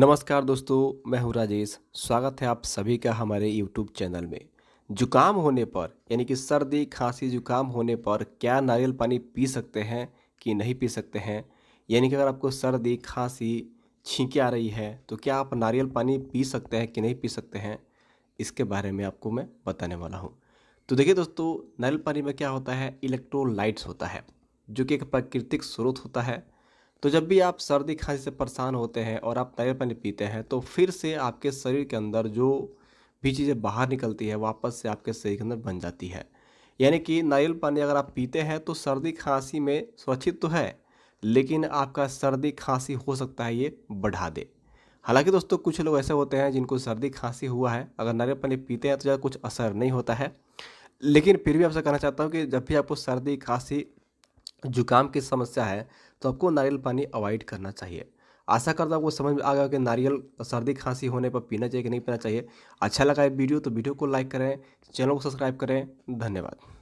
नमस्कार दोस्तों मैं हूं राजेश स्वागत है आप सभी का हमारे यूट्यूब चैनल में जुकाम होने पर यानी कि सर्दी खांसी जुकाम होने पर क्या नारियल पानी पी सकते हैं कि नहीं पी सकते हैं यानी कि अगर आपको सर्दी खांसी छींके आ रही है तो क्या आप नारियल पानी पी सकते हैं कि नहीं पी सकते हैं इसके बारे में आपको मैं बताने वाला हूँ तो देखिए दोस्तों नारियल पानी में क्या होता है इलेक्ट्रोलाइट्स होता है जो कि एक प्राकृतिक स्रोत होता है तो जब भी आप सर्दी खांसी से परेशान होते हैं और आप तैयार पानी पीते हैं तो फिर से आपके शरीर के अंदर जो भी चीज़ें बाहर निकलती है वापस से आपके शरीर के अंदर बन जाती है यानी कि नारियल पानी अगर आप पीते हैं तो सर्दी खांसी में सुरक्षित तो है लेकिन आपका सर्दी खांसी हो सकता है ये बढ़ा दे हालांकि दोस्तों कुछ लोग ऐसे होते हैं जिनको सर्दी खांसी हुआ है अगर नारियल पानी पीते हैं तो ज़्यादा कुछ असर नहीं होता है लेकिन फिर भी आपसे कहना चाहता हूँ कि जब भी आपको सर्दी खांसी जुकाम की समस्या है तो आपको नारियल पानी अवॉइड करना चाहिए आशा करता हूँ आपको समझ में आ गया कि नारियल सर्दी खांसी होने पर पीना चाहिए कि नहीं पीना चाहिए अच्छा लगा ये वीडियो तो वीडियो को लाइक करें चैनल को सब्सक्राइब करें धन्यवाद